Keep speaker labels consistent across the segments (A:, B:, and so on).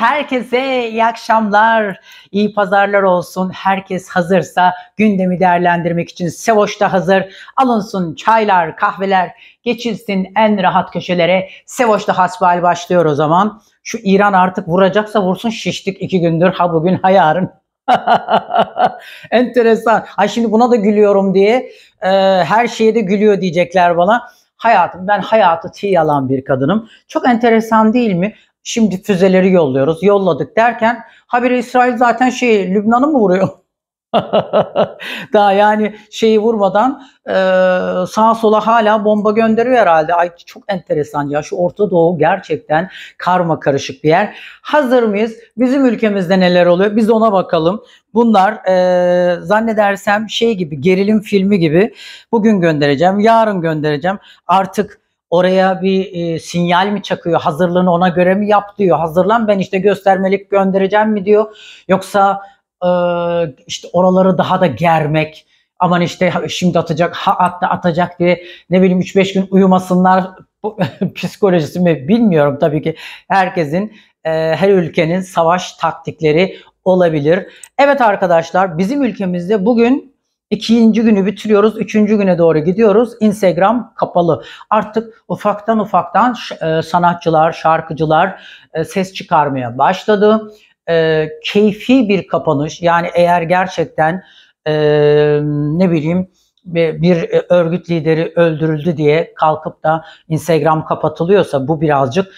A: herkese iyi akşamlar, iyi pazarlar olsun. Herkes hazırsa gündemi değerlendirmek için Sevoş da hazır. Alınsun çaylar, kahveler, geçilsin en rahat köşelere. sevoş da hasbihal başlıyor o zaman. Şu İran artık vuracaksa vursun şiştik iki gündür. Ha bugün ha yarın. Enteresan. Ay şimdi buna da gülüyorum diye. Ee, her şeye de gülüyor diyecekler bana hayatım ben hayatı tiye alan bir kadınım. Çok enteresan değil mi? Şimdi füzeleri yolluyoruz. Yolladık derken habire İsrail zaten şey Lübnan'ı mı vuruyor? Daha yani şeyi vurmadan e, sağa sola hala bomba gönderiyor herhalde. Ay çok enteresan ya şu Orta Doğu gerçekten karma karışık bir yer. Hazır mıyız? Bizim ülkemizde neler oluyor? Biz ona bakalım. Bunlar e, zannedersem şey gibi gerilim filmi gibi bugün göndereceğim, yarın göndereceğim. Artık oraya bir e, sinyal mi çakıyor? Hazırlığını ona göre mi yap diyor. Hazırlan ben işte göstermelik göndereceğim mi diyor. Yoksa e, işte oraları daha da germek. Aman işte şimdi atacak, ha attı atacak diye ne bileyim 3-5 gün uyumasınlar psikolojisi mi bilmiyorum tabii ki. Herkesin, e, her ülkenin savaş taktikleri olabilir. Evet arkadaşlar bizim ülkemizde bugün İkinci günü bitiriyoruz. Üçüncü güne doğru gidiyoruz. Instagram kapalı. Artık ufaktan ufaktan e, sanatçılar, şarkıcılar e, ses çıkarmaya başladı. E, keyfi bir kapanış. Yani eğer gerçekten ne bileyim bir örgüt lideri öldürüldü diye kalkıp da Instagram kapatılıyorsa bu birazcık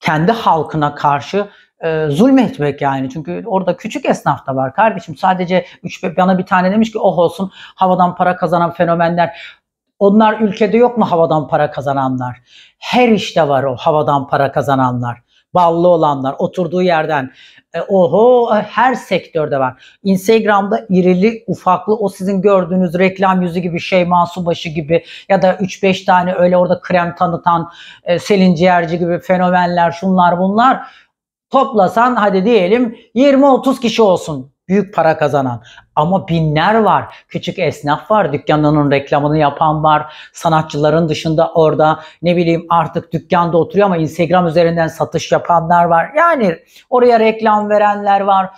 A: kendi halkına karşı e, zulmetmek yani. Çünkü orada küçük esnaf da var kardeşim. Sadece üç, bana bir tane demiş ki oh olsun havadan para kazanan fenomenler. Onlar ülkede yok mu havadan para kazananlar? Her işte var o havadan para kazananlar. Ballı olanlar, oturduğu yerden. E, oho her sektörde var. Instagram'da irili ufaklı o sizin gördüğünüz reklam yüzü gibi şey Mansubaşı gibi ya da 3-5 tane öyle orada krem tanıtan e, Selin Ciğerci gibi fenomenler şunlar bunlar Toplasan hadi diyelim 20-30 kişi olsun büyük para kazanan. Ama binler var. Küçük esnaf var. Dükkanlarının reklamını yapan var. Sanatçıların dışında orada ne bileyim artık dükkanda oturuyor ama Instagram üzerinden satış yapanlar var. Yani oraya reklam verenler var.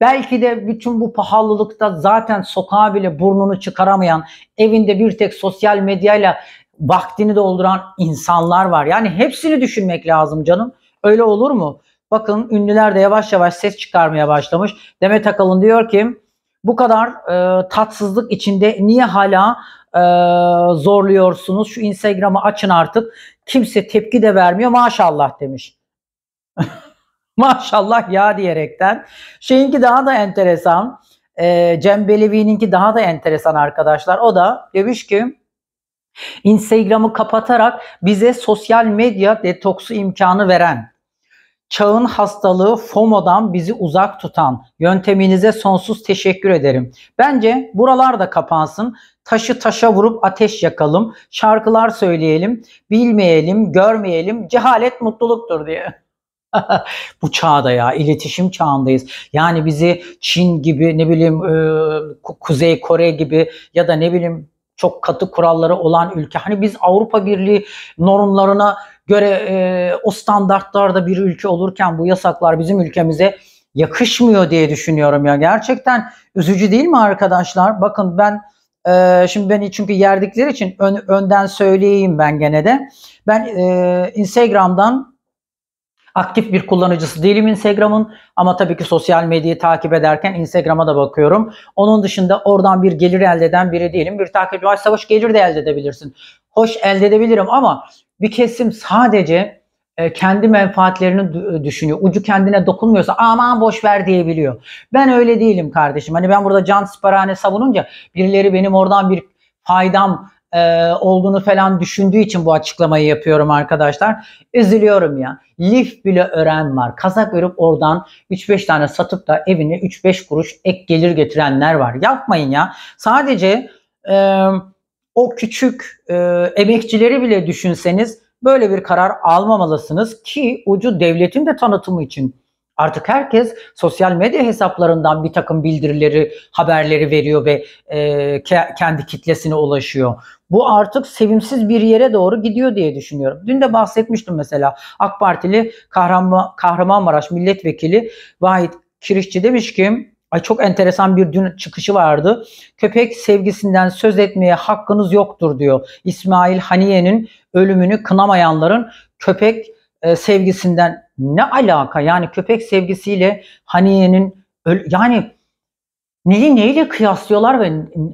A: Belki de bütün bu pahalılıkta zaten sokağa bile burnunu çıkaramayan, evinde bir tek sosyal medyayla vaktini dolduran insanlar var. Yani hepsini düşünmek lazım canım. Öyle olur mu? Bakın ünlüler de yavaş yavaş ses çıkarmaya başlamış. Demet Akalın diyor ki bu kadar e, tatsızlık içinde niye hala e, zorluyorsunuz? Şu Instagram'ı açın artık. Kimse tepki de vermiyor maşallah demiş. maşallah ya diyerekten. Şeyinki daha da enteresan. E, Cem Belevi'ninki daha da enteresan arkadaşlar. O da demiş ki Instagram'ı kapatarak bize sosyal medya detoksu imkanı veren çağın hastalığı FOMO'dan bizi uzak tutan yönteminize sonsuz teşekkür ederim. Bence buralar da kapansın. Taşı taşa vurup ateş yakalım. Şarkılar söyleyelim. Bilmeyelim, görmeyelim. Cehalet mutluluktur diye. Bu çağda ya iletişim çağındayız. Yani bizi Çin gibi ne bileyim e, Kuzey Kore gibi ya da ne bileyim çok katı kuralları olan ülke. Hani biz Avrupa Birliği normlarına göre e, o standartlarda bir ülke olurken bu yasaklar bizim ülkemize yakışmıyor diye düşünüyorum ya. Gerçekten üzücü değil mi arkadaşlar? Bakın ben e, şimdi beni çünkü yerdikleri için ön, önden söyleyeyim ben gene de. Ben e, Instagram'dan aktif bir kullanıcısı değilim Instagram'ın ama tabii ki sosyal medyayı takip ederken Instagram'a da bakıyorum. Onun dışında oradan bir gelir elde eden biri değilim. Bir takipçi var savaş gelir de elde edebilirsin. Hoş elde edebilirim ama bir kesim sadece e, kendi menfaatlerini e, düşünüyor. Ucu kendine dokunmuyorsa aman boş ver diyebiliyor. Ben öyle değilim kardeşim. Hani ben burada can siparhane savununca birileri benim oradan bir faydam e, olduğunu falan düşündüğü için bu açıklamayı yapıyorum arkadaşlar. Üzülüyorum ya. Lif bile ören var. Kazak örüp oradan 3-5 tane satıp da evine 3-5 kuruş ek gelir getirenler var. Yapmayın ya. Sadece e, o küçük e, emekçileri bile düşünseniz böyle bir karar almamalısınız ki ucu devletin de tanıtımı için Artık herkes sosyal medya hesaplarından bir takım bildirileri, haberleri veriyor ve e, kendi kitlesine ulaşıyor. Bu artık sevimsiz bir yere doğru gidiyor diye düşünüyorum. Dün de bahsetmiştim mesela AK Partili Kahraman, Kahramanmaraş Milletvekili Vahit Kirişçi demiş ki Ay çok enteresan bir dün çıkışı vardı. Köpek sevgisinden söz etmeye hakkınız yoktur diyor. İsmail Haniye'nin ölümünü kınamayanların köpek e, sevgisinden ne alaka? Yani köpek sevgisiyle Haniye'nin yani neyi neyle kıyaslıyorlar ve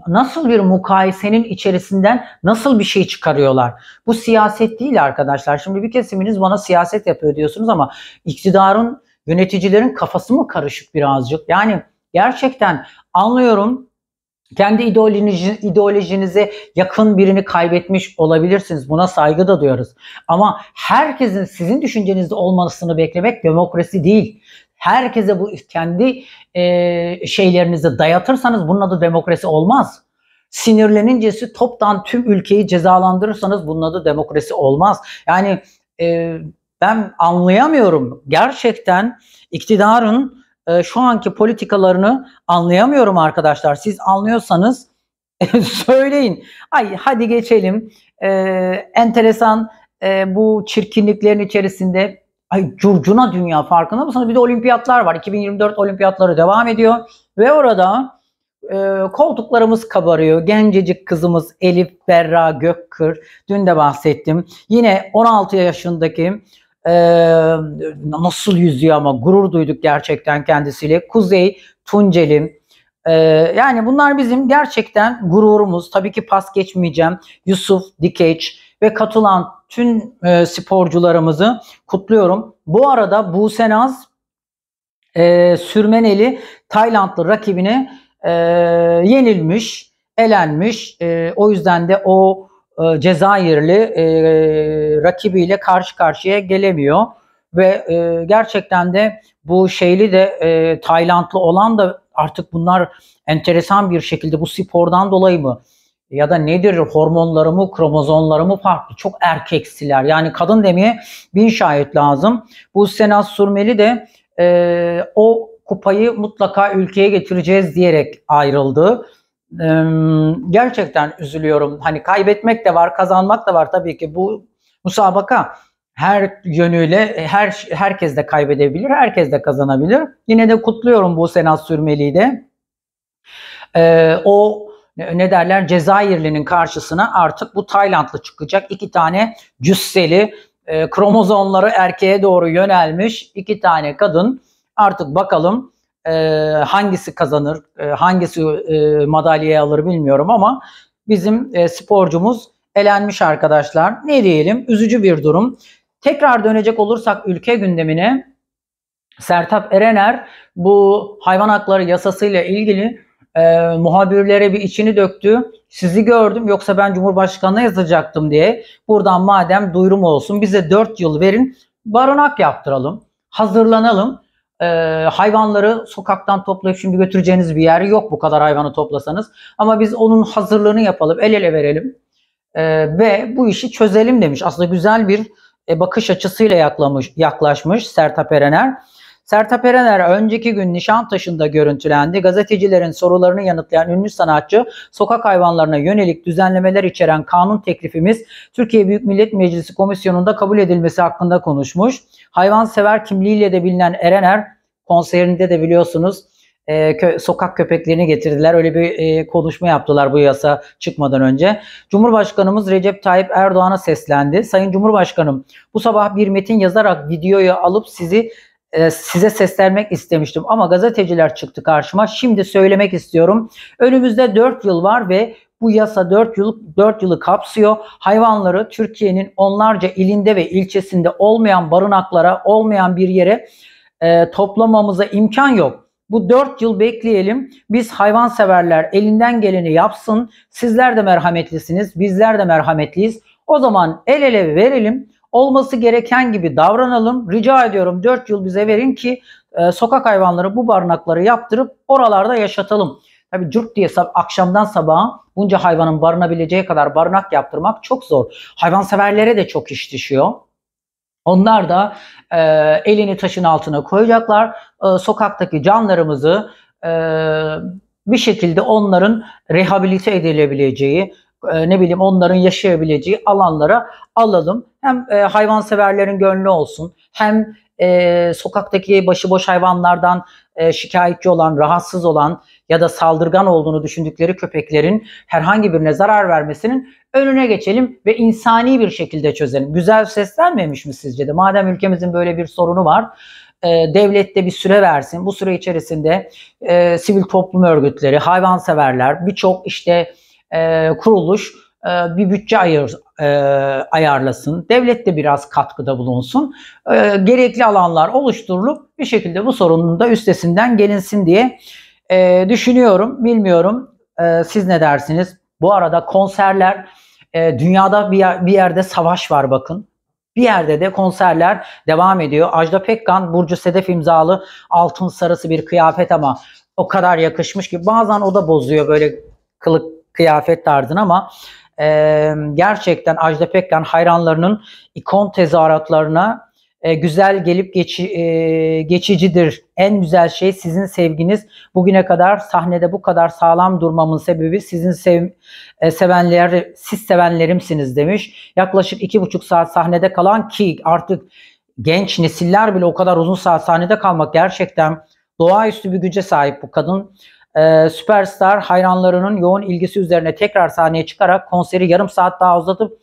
A: nasıl bir mukayesenin içerisinden nasıl bir şey çıkarıyorlar? Bu siyaset değil arkadaşlar. Şimdi bir kesiminiz bana siyaset yapıyor diyorsunuz ama iktidarın yöneticilerin kafası mı karışık birazcık? Yani gerçekten anlıyorum kendi ideolojinizi, ideolojinize yakın birini kaybetmiş olabilirsiniz. Buna saygı da duyarız. Ama herkesin sizin düşüncenizde olmasını beklemek demokrasi değil. Herkese bu kendi e, şeylerinizi dayatırsanız bunun adı demokrasi olmaz. Sinirlenincesi toptan tüm ülkeyi cezalandırırsanız bunun adı demokrasi olmaz. Yani e, ben anlayamıyorum. Gerçekten iktidarın e, şu anki politikalarını anlayamıyorum arkadaşlar. Siz anlıyorsanız söyleyin. Ay hadi geçelim. E, enteresan e, bu çirkinliklerin içerisinde ay curcuna dünya farkında mısınız? Bir de olimpiyatlar var. 2024 olimpiyatları devam ediyor ve orada e, koltuklarımız kabarıyor. Gencecik kızımız Elif Berra Gökkır. Dün de bahsettim. Yine 16 yaşındaki ee, nasıl yüzüyor ama gurur duyduk gerçekten kendisiyle. Kuzey, Tuncel'in, ee, yani bunlar bizim gerçekten gururumuz. Tabii ki pas geçmeyeceğim. Yusuf, Dikeç ve katılan tüm e, sporcularımızı kutluyorum. Bu arada Buse Naz e, Sürmeneli Taylandlı rakibine e, yenilmiş, elenmiş. E, o yüzden de o e, Cezayirli e, rakibiyle karşı karşıya gelemiyor ve e, gerçekten de bu şeyli de e, Taylandlı olan da artık bunlar enteresan bir şekilde bu spordan dolayı mı ya da nedir hormonları mı kromozomları mı farklı çok erkeksiler yani kadın demeye bin şahit lazım. Bu Senaz Surmeli de e, o kupayı mutlaka ülkeye getireceğiz diyerek ayrıldı gerçekten üzülüyorum. Hani kaybetmek de var, kazanmak da var tabii ki. Bu musabaka her yönüyle her herkes de kaybedebilir, herkes de kazanabilir. Yine de kutluyorum bu Senat Sürmeli'yi de. Ee, o ne derler Cezayirli'nin karşısına artık bu Taylandlı çıkacak. iki tane cüsseli e, kromozomları erkeğe doğru yönelmiş iki tane kadın. Artık bakalım e, hangisi kazanır, e, hangisi e, madalyayı alır bilmiyorum ama bizim e, sporcumuz elenmiş arkadaşlar. Ne diyelim? Üzücü bir durum. Tekrar dönecek olursak ülke gündemine Sertap Erener bu hayvan hakları yasasıyla ilgili e, muhabirlere bir içini döktü. Sizi gördüm yoksa ben Cumhurbaşkanı'na yazacaktım diye. Buradan madem duyurum olsun bize 4 yıl verin barınak yaptıralım, hazırlanalım e, hayvanları sokaktan toplayıp şimdi götüreceğiniz bir yer yok bu kadar hayvanı toplasanız. Ama biz onun hazırlığını yapalım, el ele verelim e, ve bu işi çözelim demiş. Aslında güzel bir e, bakış açısıyla yaklamış, yaklaşmış Sertap Erener. Sertap Erener önceki gün Nişantaşı'nda görüntülendi. Gazetecilerin sorularını yanıtlayan ünlü sanatçı sokak hayvanlarına yönelik düzenlemeler içeren kanun teklifimiz Türkiye Büyük Millet Meclisi komisyonunda kabul edilmesi hakkında konuşmuş. Hayvansever kimliğiyle de bilinen Erener konserinde de biliyorsunuz e, kö sokak köpeklerini getirdiler. Öyle bir e, konuşma yaptılar bu yasa çıkmadan önce. Cumhurbaşkanımız Recep Tayyip Erdoğan'a seslendi. Sayın Cumhurbaşkanım bu sabah bir metin yazarak videoyu alıp sizi ee, size seslenmek istemiştim ama gazeteciler çıktı karşıma. Şimdi söylemek istiyorum. Önümüzde 4 yıl var ve bu yasa 4 yıl 4 yılı kapsıyor. Hayvanları Türkiye'nin onlarca ilinde ve ilçesinde olmayan barınaklara, olmayan bir yere e, toplamamıza imkan yok. Bu 4 yıl bekleyelim. Biz hayvanseverler elinden geleni yapsın. Sizler de merhametlisiniz. Bizler de merhametliyiz. O zaman el ele verelim olması gereken gibi davranalım. Rica ediyorum 4 yıl bize verin ki e, sokak hayvanları bu barınakları yaptırıp oralarda yaşatalım. Tabii cürt diye sab akşamdan sabaha bunca hayvanın barınabileceği kadar barınak yaptırmak çok zor. Hayvanseverlere de çok iş düşüyor. Onlar da e, elini taşın altına koyacaklar. E, sokaktaki canlarımızı e, bir şekilde onların rehabilite edilebileceği, e, ne bileyim onların yaşayabileceği alanlara alalım hem e, hayvanseverlerin gönlü olsun hem e, sokaktaki başıboş hayvanlardan e, şikayetçi olan, rahatsız olan ya da saldırgan olduğunu düşündükleri köpeklerin herhangi birine zarar vermesinin önüne geçelim ve insani bir şekilde çözelim. Güzel seslenmemiş mi sizce de? Madem ülkemizin böyle bir sorunu var, e, devlet de bir süre versin. Bu süre içerisinde e, sivil toplum örgütleri, hayvanseverler, birçok işte e, kuruluş e, bir bütçe ayır, e, ayarlasın, devlet de biraz katkıda bulunsun, e, gerekli alanlar oluşturulup bir şekilde bu sorunun da üstesinden gelinsin diye düşünüyorum. Bilmiyorum siz ne dersiniz? Bu arada konserler, dünyada bir, bir yerde savaş var bakın. Bir yerde de konserler devam ediyor. Ajda Pekkan, Burcu Sedef imzalı altın sarısı bir kıyafet ama o kadar yakışmış ki bazen o da bozuyor böyle kılık kıyafet tarzını ama e, gerçekten Ajda Pekkan hayranlarının ikon tezahüratlarına e, güzel gelip geçi, e, geçicidir. En güzel şey sizin sevginiz. Bugüne kadar sahnede bu kadar sağlam durmamın sebebi sizin sev, e, sevenler, siz sevenlerimsiniz demiş. Yaklaşık iki buçuk saat sahnede kalan ki artık genç nesiller bile o kadar uzun saat sahnede kalmak gerçekten doğaüstü bir güce sahip bu kadın e, süperstar hayranlarının yoğun ilgisi üzerine tekrar sahneye çıkarak konseri yarım saat daha uzatıp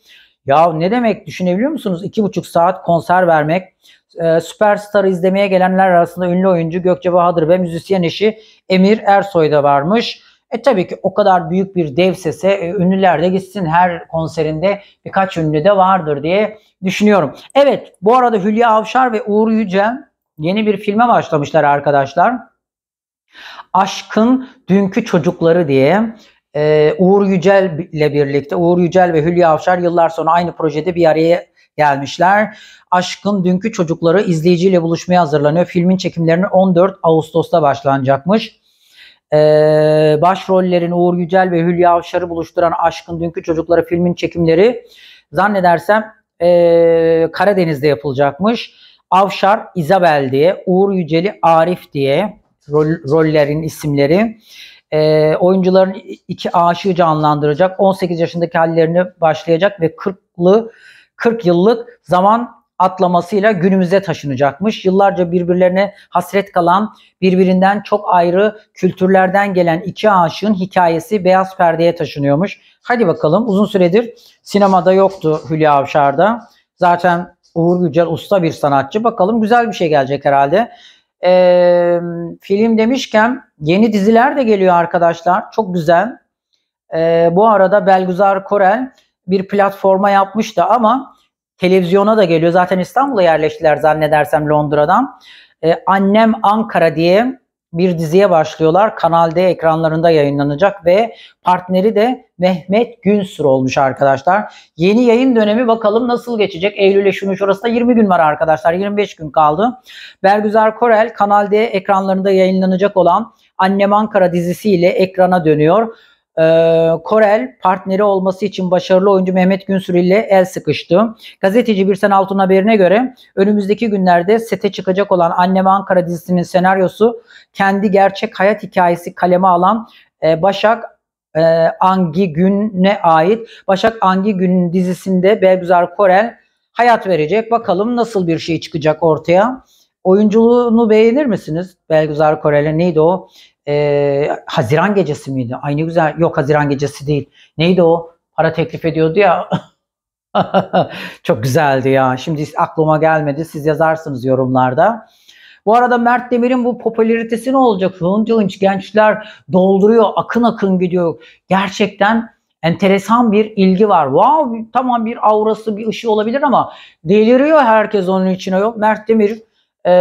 A: ya ne demek düşünebiliyor musunuz? iki buçuk saat konser vermek. E, süperstar'ı izlemeye gelenler arasında ünlü oyuncu Gökçe Bahadır ve müzisyen eşi Emir Ersoy da varmış. E tabii ki o kadar büyük bir dev sese e, ünlüler de gitsin her konserinde birkaç ünlü de vardır diye düşünüyorum. Evet bu arada Hülya Avşar ve Uğur Yüce yeni bir filme başlamışlar arkadaşlar. Aşkın Dünkü Çocukları diye e, Uğur Yücel ile birlikte Uğur Yücel ve Hülya Avşar yıllar sonra aynı projede bir araya gelmişler. Aşkın Dünkü Çocukları izleyiciyle buluşmaya hazırlanıyor. Filmin çekimlerine 14 Ağustos'ta başlanacakmış. Ee, başrollerin Uğur Yücel ve Hülya Avşar'ı buluşturan Aşkın Dünkü Çocukları filmin çekimleri zannedersem ee, Karadeniz'de yapılacakmış. Avşar, Isabel diye, Uğur Yücel'i Arif diye, rol, rollerin isimleri. E, oyuncuların iki aşığı canlandıracak. 18 yaşındaki hallerini başlayacak ve 40'lı 40 yıllık zaman atlamasıyla günümüze taşınacakmış. Yıllarca birbirlerine hasret kalan, birbirinden çok ayrı kültürlerden gelen iki aşığın hikayesi beyaz perdeye taşınıyormuş. Hadi bakalım uzun süredir sinemada yoktu Hülya Avşar'da. Zaten Uğur Gücel usta bir sanatçı. Bakalım güzel bir şey gelecek herhalde. E, film demişken yeni diziler de geliyor arkadaşlar. Çok güzel. E, bu arada Belguzar Korel bir platforma yapmıştı ama televizyona da geliyor. Zaten İstanbul'a yerleştiler zannedersem Londra'dan. E, Annem Ankara diye bir diziye başlıyorlar. Kanal D ekranlarında yayınlanacak ve partneri de Mehmet Günsür olmuş arkadaşlar. Yeni yayın dönemi bakalım nasıl geçecek? Eylül'e şunun şurasında 20 gün var arkadaşlar. 25 gün kaldı. Bergüzar Korel Kanal D ekranlarında yayınlanacak olan Annem Ankara dizisiyle ekrana dönüyor. Korel ee, partneri olması için başarılı oyuncu Mehmet Günsür ile el sıkıştı. Gazeteci Birsen Altun haberine göre önümüzdeki günlerde sete çıkacak olan Annem Ankara dizisinin senaryosu kendi gerçek hayat hikayesi kaleme alan e, Başak e, Angi Gün'e ait. Başak Angi Gün dizisinde Belgüzar Korel hayat verecek. Bakalım nasıl bir şey çıkacak ortaya. Oyunculuğunu beğenir misiniz? Belgüzar Korel'e neydi o? e, Haziran gecesi miydi? Aynı güzel. Yok Haziran gecesi değil. Neydi o? Para teklif ediyordu ya. Çok güzeldi ya. Şimdi aklıma gelmedi. Siz yazarsınız yorumlarda. Bu arada Mert Demir'in bu popülaritesi ne olacak? Hınca hınç gençler dolduruyor. Akın akın gidiyor. Gerçekten enteresan bir ilgi var. Wow, tamam bir aurası, bir ışığı olabilir ama deliriyor herkes onun içine. Yok Mert Demir e,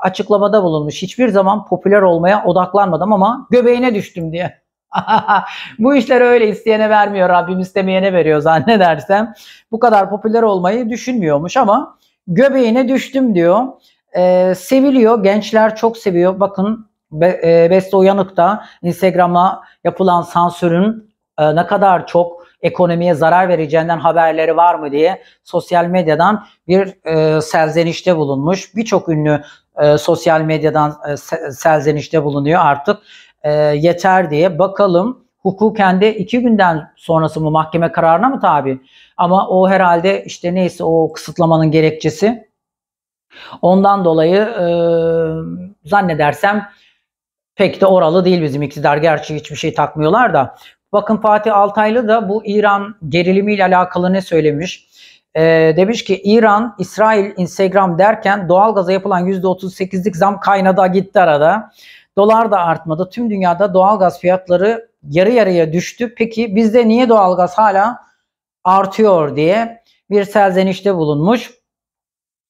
A: açıklamada bulunmuş. Hiçbir zaman popüler olmaya odaklanmadım ama göbeğine düştüm diye. Bu işler öyle isteyene vermiyor Rabbim istemeyene veriyor zannedersem. Bu kadar popüler olmayı düşünmüyormuş ama göbeğine düştüm diyor. E, seviliyor gençler çok seviyor. Bakın Be, e, Beste Uyanık'ta Instagram'a yapılan sansürün e, ne kadar çok ekonomiye zarar vereceğinden haberleri var mı diye sosyal medyadan bir e, selzenişte bulunmuş. Birçok ünlü e, sosyal medyadan e, selzenişte bulunuyor artık e, yeter diye. Bakalım hukuken de iki günden sonrası mı mahkeme kararına mı tabi? Ama o herhalde işte neyse o kısıtlamanın gerekçesi. Ondan dolayı e, zannedersem pek de oralı değil bizim iktidar. Gerçi hiçbir şey takmıyorlar da. Bakın Fatih Altaylı da bu İran gerilimiyle alakalı ne söylemiş? Ee, demiş ki İran, İsrail, Instagram derken doğalgaza yapılan %38'lik zam kaynadı gitti arada. Dolar da artmadı. Tüm dünyada doğalgaz fiyatları yarı yarıya düştü. Peki bizde niye doğalgaz hala artıyor diye bir serzenişte bulunmuş.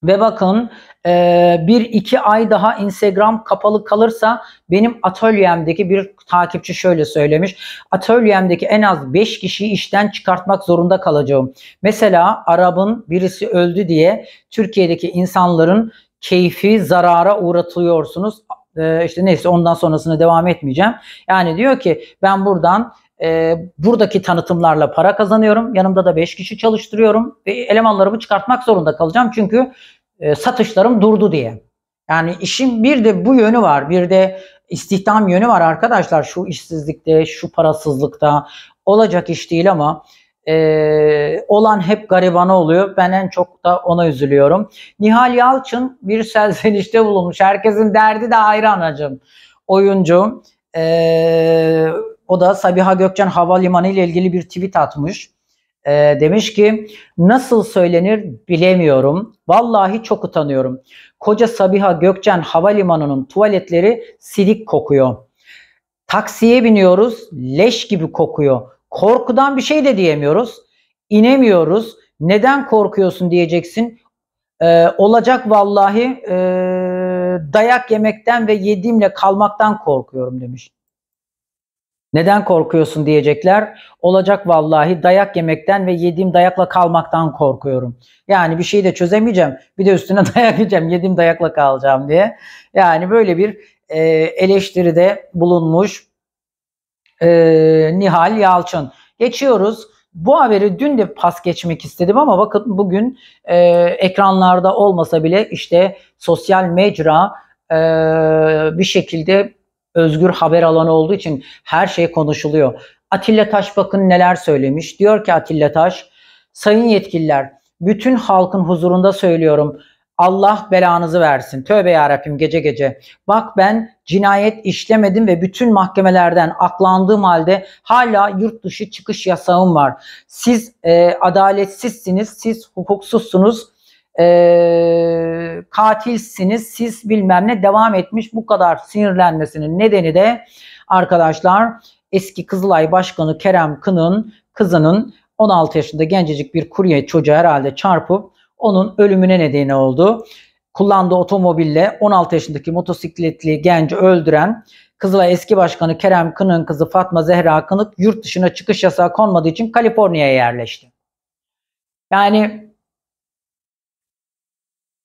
A: Ve bakın ee, bir iki ay daha Instagram kapalı kalırsa benim atölyemdeki bir takipçi şöyle söylemiş. Atölyemdeki en az 5 kişiyi işten çıkartmak zorunda kalacağım. Mesela Arap'ın birisi öldü diye Türkiye'deki insanların keyfi zarara uğratıyorsunuz. Ee, işte neyse ondan sonrasını devam etmeyeceğim. Yani diyor ki ben buradan e, buradaki tanıtımlarla para kazanıyorum. Yanımda da 5 kişi çalıştırıyorum ve elemanlarımı çıkartmak zorunda kalacağım. Çünkü e, satışlarım durdu diye. Yani işin bir de bu yönü var. Bir de istihdam yönü var arkadaşlar. Şu işsizlikte, şu parasızlıkta olacak iş değil ama e, olan hep garibana oluyor. Ben en çok da ona üzülüyorum. Nihal Yalçın bir serzenişte bulunmuş. Herkesin derdi de ayrı anacım. Oyuncu. E, o da Sabiha Gökçen Havalimanı ile ilgili bir tweet atmış e, demiş ki nasıl söylenir bilemiyorum. Vallahi çok utanıyorum. Koca Sabiha Gökçen Havalimanı'nın tuvaletleri silik kokuyor. Taksiye biniyoruz leş gibi kokuyor. Korkudan bir şey de diyemiyoruz. İnemiyoruz. Neden korkuyorsun diyeceksin. Ee, olacak vallahi e, dayak yemekten ve yediğimle kalmaktan korkuyorum demiş. Neden korkuyorsun diyecekler. Olacak vallahi dayak yemekten ve yediğim dayakla kalmaktan korkuyorum. Yani bir şeyi de çözemeyeceğim. Bir de üstüne dayak yiyeceğim. Yediğim dayakla kalacağım diye. Yani böyle bir e, eleştiride bulunmuş e, Nihal Yalçın. Geçiyoruz. Bu haberi dün de pas geçmek istedim ama bakın bugün e, ekranlarda olmasa bile işte sosyal mecra e, bir şekilde özgür haber alanı olduğu için her şey konuşuluyor. Atilla Taş bakın neler söylemiş. Diyor ki Atilla Taş, sayın yetkililer bütün halkın huzurunda söylüyorum. Allah belanızı versin. Tövbe yarabbim gece gece. Bak ben cinayet işlemedim ve bütün mahkemelerden aklandığım halde hala yurt dışı çıkış yasağım var. Siz e, adaletsizsiniz, siz hukuksuzsunuz e, katilsiniz siz bilmem ne devam etmiş bu kadar sinirlenmesinin nedeni de arkadaşlar eski Kızılay Başkanı Kerem Kın'ın kızının 16 yaşında gencecik bir kurye çocuğu herhalde çarpıp onun ölümüne nedeni oldu. Kullandığı otomobille 16 yaşındaki motosikletli genci öldüren Kızılay eski başkanı Kerem Kın'ın kızı Fatma Zehra Kınık yurt dışına çıkış yasağı konmadığı için Kaliforniya'ya yerleşti. Yani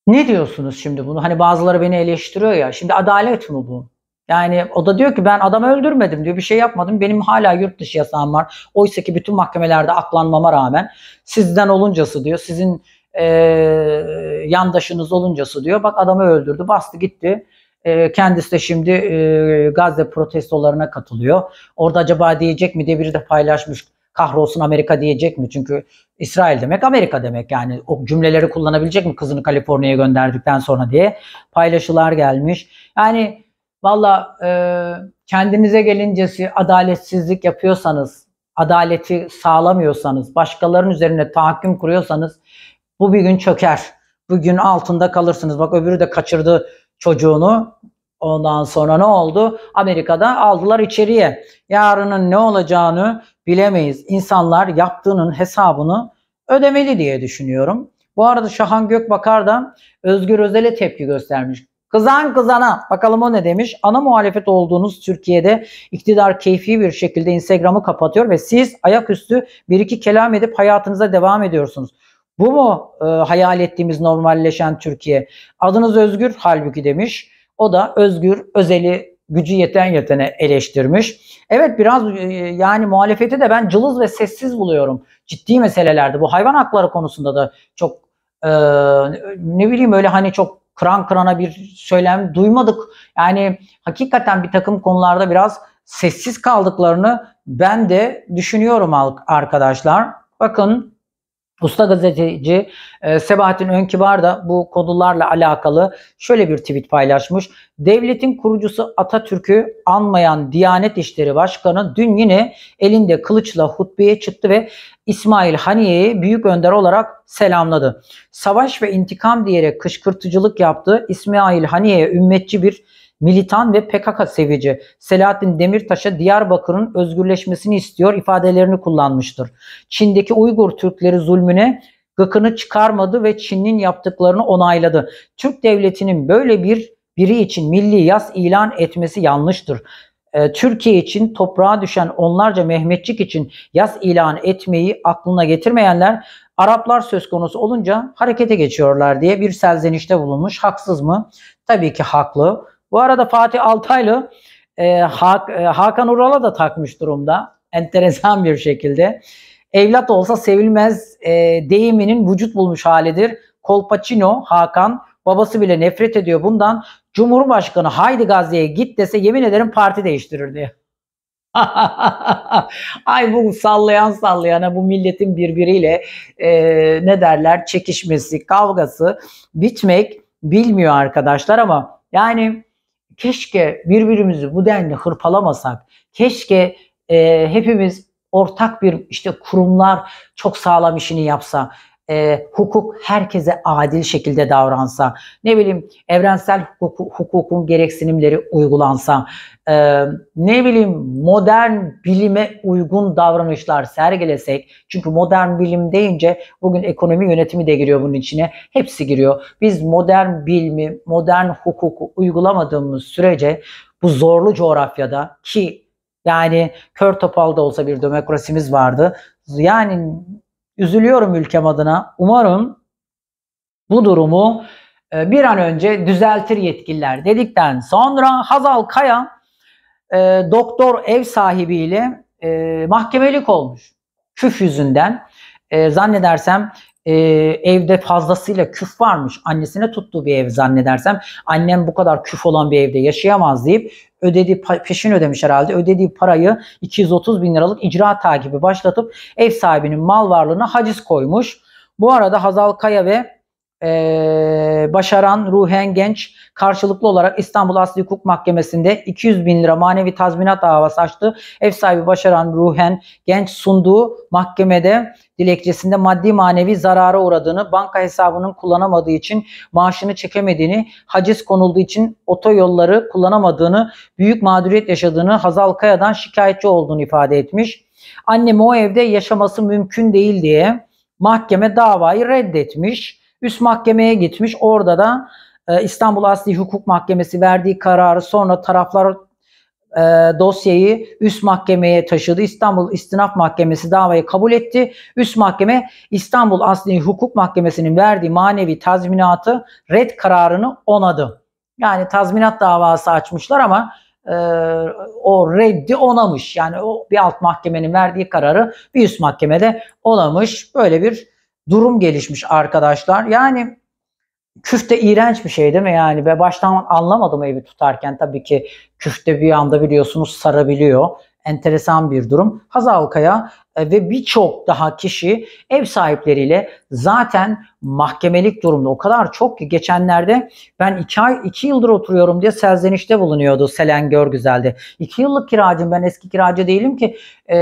A: ne diyorsunuz şimdi bunu? Hani bazıları beni eleştiriyor ya. Şimdi adalet mi bu? Yani o da diyor ki ben adam öldürmedim diyor. Bir şey yapmadım. Benim hala yurt dışı yasağım var. Oysa ki bütün mahkemelerde aklanmama rağmen sizden oluncası diyor. Sizin e, yandaşınız oluncası diyor. Bak adamı öldürdü. Bastı gitti. E, kendisi de şimdi e, Gazze protestolarına katılıyor. Orada acaba diyecek mi diye biri de paylaşmış kahrolsun Amerika diyecek mi? Çünkü İsrail demek Amerika demek yani o cümleleri kullanabilecek mi kızını Kaliforniya'ya gönderdikten sonra diye paylaşılar gelmiş. Yani valla e, kendinize gelincesi adaletsizlik yapıyorsanız, adaleti sağlamıyorsanız, başkalarının üzerine tahakküm kuruyorsanız bu bir gün çöker. Bugün altında kalırsınız. Bak öbürü de kaçırdı çocuğunu Ondan sonra ne oldu? Amerika'da aldılar içeriye. Yarının ne olacağını bilemeyiz. İnsanlar yaptığının hesabını ödemeli diye düşünüyorum. Bu arada Şahan Gökbakar da Özgür Özel'e tepki göstermiş. Kızan kızana bakalım o ne demiş? Ana muhalefet olduğunuz Türkiye'de iktidar keyfi bir şekilde Instagram'ı kapatıyor ve siz ayaküstü bir iki kelam edip hayatınıza devam ediyorsunuz. Bu mu e, hayal ettiğimiz normalleşen Türkiye? Adınız Özgür halbuki demiş. O da Özgür Özel'i gücü yeten yetene eleştirmiş. Evet biraz e, yani muhalefeti de ben cılız ve sessiz buluyorum. Ciddi meselelerde bu hayvan hakları konusunda da çok e, ne bileyim öyle hani çok kıran kırana bir söylem duymadık. Yani hakikaten bir takım konularda biraz sessiz kaldıklarını ben de düşünüyorum arkadaşlar. Bakın Usta gazeteci e, Sebahattin Önkibar da bu konularla alakalı şöyle bir tweet paylaşmış. Devletin kurucusu Atatürk'ü anmayan Diyanet İşleri Başkanı dün yine elinde kılıçla hutbeye çıktı ve İsmail Haniye'yi büyük önder olarak selamladı. Savaş ve intikam diyerek kışkırtıcılık yaptı. İsmail Haniye'ye ümmetçi bir militan ve PKK sevici Selahattin Demirtaş'a Diyarbakır'ın özgürleşmesini istiyor ifadelerini kullanmıştır. Çin'deki Uygur Türkleri zulmüne gıkını çıkarmadı ve Çin'in yaptıklarını onayladı. Türk devletinin böyle bir biri için milli yaz ilan etmesi yanlıştır. Ee, Türkiye için toprağa düşen onlarca Mehmetçik için yaz ilan etmeyi aklına getirmeyenler Araplar söz konusu olunca harekete geçiyorlar diye bir selzenişte bulunmuş. Haksız mı? Tabii ki haklı. Bu arada Fatih Altaylı e, Hak, e, Hakan Ural'a da takmış durumda. Enteresan bir şekilde. Evlat olsa sevilmez e, deyiminin vücut bulmuş halidir. Kolpaçino Hakan babası bile nefret ediyor bundan. Cumhurbaşkanı haydi Gazze'ye git dese yemin ederim parti değiştirir diye. Ay bu sallayan sallayana bu milletin birbiriyle e, ne derler çekişmesi, kavgası bitmek bilmiyor arkadaşlar ama yani keşke birbirimizi bu denli hırpalamasak, keşke e, hepimiz ortak bir işte kurumlar çok sağlam işini yapsa, e, hukuk herkese adil şekilde davransa, ne bileyim evrensel hukuku, hukukun gereksinimleri uygulansa, e, ne bileyim modern bilime uygun davranışlar sergilesek, çünkü modern bilim deyince bugün ekonomi yönetimi de giriyor bunun içine, hepsi giriyor. Biz modern bilimi, modern hukuku uygulamadığımız sürece bu zorlu coğrafyada ki yani kör topal olsa bir demokrasimiz vardı. Yani Üzülüyorum ülkem adına. Umarım bu durumu e, bir an önce düzeltir yetkililer dedikten sonra Hazal Kaya e, doktor ev sahibiyle e, mahkemelik olmuş. Küf yüzünden e, zannedersem e, evde fazlasıyla küf varmış. Annesine tuttuğu bir ev zannedersem. Annem bu kadar küf olan bir evde yaşayamaz deyip ödediği peşin ödemiş herhalde. Ödediği parayı 230 bin liralık icra takibi başlatıp ev sahibinin mal varlığına haciz koymuş. Bu arada Hazal Kaya ve e, başaran Ruhen Genç karşılıklı olarak İstanbul Asli Hukuk Mahkemesi'nde 200 bin lira manevi tazminat davası açtı. Ev sahibi başaran Ruhen Genç sunduğu mahkemede dilekçesinde maddi manevi zarara uğradığını, banka hesabının kullanamadığı için maaşını çekemediğini, haciz konulduğu için otoyolları kullanamadığını, büyük mağduriyet yaşadığını, Hazal Kaya'dan şikayetçi olduğunu ifade etmiş. Annem o evde yaşaması mümkün değil diye mahkeme davayı reddetmiş. Üst mahkemeye gitmiş. Orada da e, İstanbul Asli Hukuk Mahkemesi verdiği kararı sonra taraflar e, dosyayı üst mahkemeye taşıdı. İstanbul İstinaf Mahkemesi davayı kabul etti. Üst mahkeme İstanbul Asli Hukuk Mahkemesi'nin verdiği manevi tazminatı red kararını onadı. Yani tazminat davası açmışlar ama e, o reddi onamış. Yani o bir alt mahkemenin verdiği kararı bir üst mahkemede onamış. Böyle bir durum gelişmiş arkadaşlar. Yani küfte iğrenç bir şey değil mi? Yani ve baştan anlamadım evi tutarken tabii ki küfte bir anda biliyorsunuz sarabiliyor. Enteresan bir durum. Hazal Kaya e, ve birçok daha kişi ev sahipleriyle zaten mahkemelik durumda. O kadar çok ki geçenlerde ben 2 ay 2 yıldır oturuyorum diye serzenişte bulunuyordu Selen Görgüzel'de. 2 yıllık kiracım ben eski kiracı değilim ki e,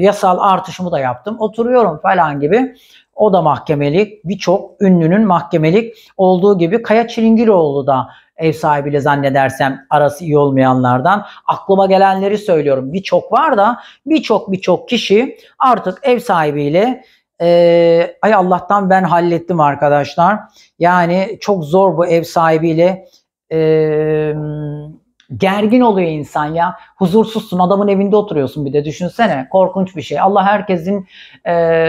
A: yasal artışımı da yaptım. Oturuyorum falan gibi. O da mahkemelik. Birçok ünlünün mahkemelik olduğu gibi Kaya Çilingiroğlu da ev sahibiyle zannedersem arası iyi olmayanlardan. Aklıma gelenleri söylüyorum. Birçok var da birçok birçok kişi artık ev sahibiyle e, ay Allah'tan ben hallettim arkadaşlar. Yani çok zor bu ev sahibiyle e, gergin oluyor insan ya. Huzursuzsun adamın evinde oturuyorsun bir de düşünsene. Korkunç bir şey. Allah herkesin e,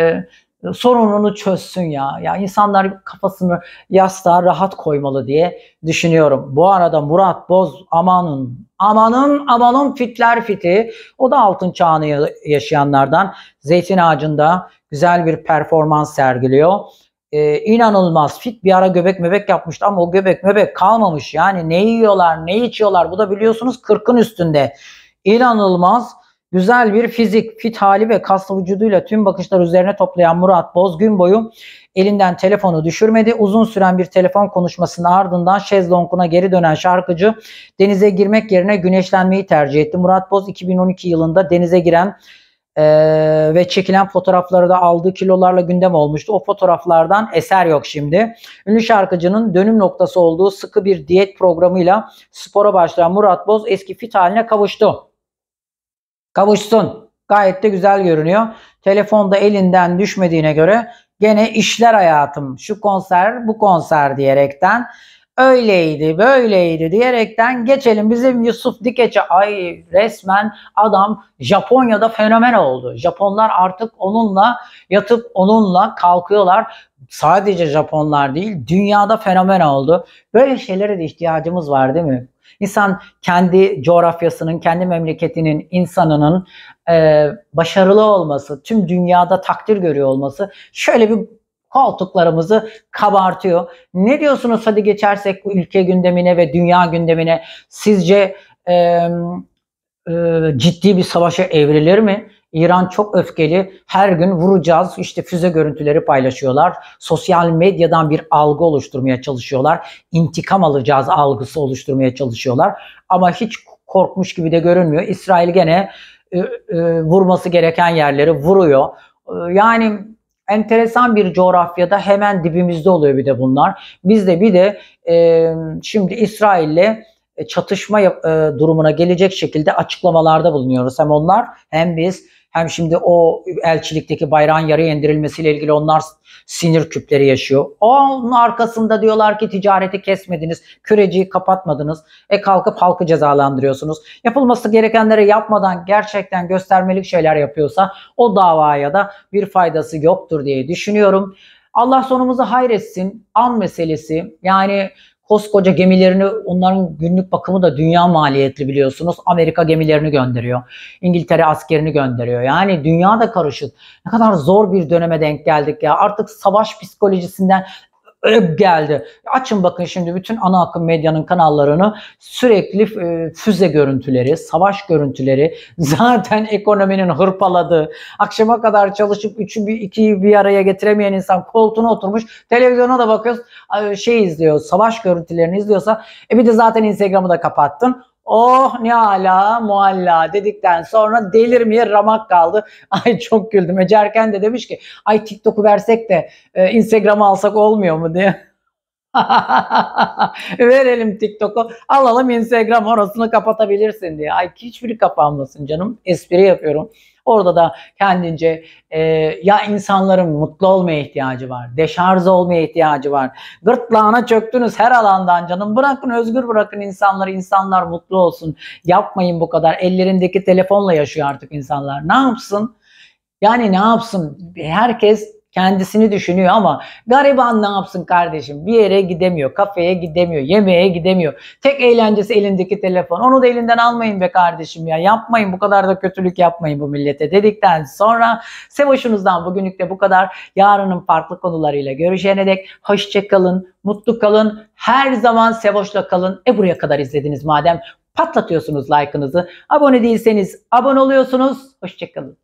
A: sorununu çözsün ya. Ya insanlar kafasını yastığa rahat koymalı diye düşünüyorum. Bu arada Murat Boz amanın amanın amanın fitler fiti. O da altın çağını yaşayanlardan. Zeytin ağacında güzel bir performans sergiliyor. Ee, inanılmaz fit bir ara göbek mebek yapmıştı ama o göbek mebek kalmamış. Yani ne yiyorlar ne içiyorlar bu da biliyorsunuz kırkın üstünde. İnanılmaz Güzel bir fizik, fit hali ve kaslı vücuduyla tüm bakışlar üzerine toplayan Murat Boz gün boyu elinden telefonu düşürmedi. Uzun süren bir telefon konuşmasının ardından şezlonguna geri dönen şarkıcı denize girmek yerine güneşlenmeyi tercih etti. Murat Boz 2012 yılında denize giren e, ve çekilen fotoğrafları da aldığı kilolarla gündem olmuştu. O fotoğraflardan eser yok şimdi. Ünlü şarkıcının dönüm noktası olduğu sıkı bir diyet programıyla spora başlayan Murat Boz eski fit haline kavuştu kavuşsun. Gayet de güzel görünüyor. Telefonda elinden düşmediğine göre gene işler hayatım. Şu konser, bu konser diyerekten öyleydi, böyleydi diyerekten geçelim bizim Yusuf Dikeç'e. Ay resmen adam Japonya'da fenomen oldu. Japonlar artık onunla yatıp onunla kalkıyorlar. Sadece Japonlar değil, dünyada fenomen oldu. Böyle şeylere de ihtiyacımız var değil mi? İnsan kendi coğrafyasının, kendi memleketinin, insanının e, başarılı olması, tüm dünyada takdir görüyor olması şöyle bir koltuklarımızı kabartıyor. Ne diyorsunuz hadi geçersek bu ülke gündemine ve dünya gündemine sizce e, e, ciddi bir savaşa evrilir mi? İran çok öfkeli. Her gün vuracağız. İşte füze görüntüleri paylaşıyorlar. Sosyal medyadan bir algı oluşturmaya çalışıyorlar. İntikam alacağız algısı oluşturmaya çalışıyorlar. Ama hiç korkmuş gibi de görünmüyor. İsrail gene e, e, vurması gereken yerleri vuruyor. E, yani enteresan bir coğrafyada hemen dibimizde oluyor bir de bunlar. Biz de bir de e, şimdi İsrail'le e, çatışma e, durumuna gelecek şekilde açıklamalarda bulunuyoruz. Hem onlar hem biz hem şimdi o elçilikteki bayrağın yarı indirilmesiyle ilgili onlar sinir küpleri yaşıyor. Onun arkasında diyorlar ki ticareti kesmediniz, küreciyi kapatmadınız. E kalkıp halkı cezalandırıyorsunuz. Yapılması gerekenleri yapmadan gerçekten göstermelik şeyler yapıyorsa o davaya da bir faydası yoktur diye düşünüyorum. Allah sonumuzu hayretsin. An meselesi yani koskoca gemilerini onların günlük bakımı da dünya maliyetli biliyorsunuz. Amerika gemilerini gönderiyor. İngiltere askerini gönderiyor. Yani dünya da karışık. Ne kadar zor bir döneme denk geldik ya. Artık savaş psikolojisinden öp e, geldi. Açın bakın şimdi bütün ana akım medyanın kanallarını sürekli e, füze görüntüleri, savaş görüntüleri, zaten ekonominin hırpaladığı, akşama kadar çalışıp üçü bir ikiyi bir araya getiremeyen insan koltuğuna oturmuş, televizyona da bakıyoruz, şey izliyor, savaş görüntülerini izliyorsa, e bir de zaten Instagram'ı da kapattın. Oh ne ala mualla dedikten sonra delirmeye ramak kaldı. Ay çok güldüm. Ecerken de demiş ki ay TikTok'u versek de e, Instagram'ı alsak olmuyor mu diye. Verelim TikTok'u alalım Instagram orasını kapatabilirsin diye. Ay hiçbiri kapanmasın canım. Espri yapıyorum. Orada da kendince e, ya insanların mutlu olmaya ihtiyacı var, deşarj olmaya ihtiyacı var. Gırtlağına çöktünüz her alandan canım. Bırakın özgür bırakın insanları, insanlar mutlu olsun. Yapmayın bu kadar. Ellerindeki telefonla yaşıyor artık insanlar. Ne yapsın? Yani ne yapsın? Herkes Kendisini düşünüyor ama gariban ne yapsın kardeşim? Bir yere gidemiyor, kafeye gidemiyor, yemeğe gidemiyor. Tek eğlencesi elindeki telefon. Onu da elinden almayın be kardeşim ya. Yapmayın bu kadar da kötülük yapmayın bu millete dedikten sonra Sevoş'unuzdan bugünlük de bu kadar. Yarının farklı konularıyla görüşene dek hoşçakalın, mutlu kalın. Her zaman Sevoş'la kalın. E buraya kadar izlediniz madem patlatıyorsunuz like'ınızı. Abone değilseniz abone oluyorsunuz. Hoşçakalın.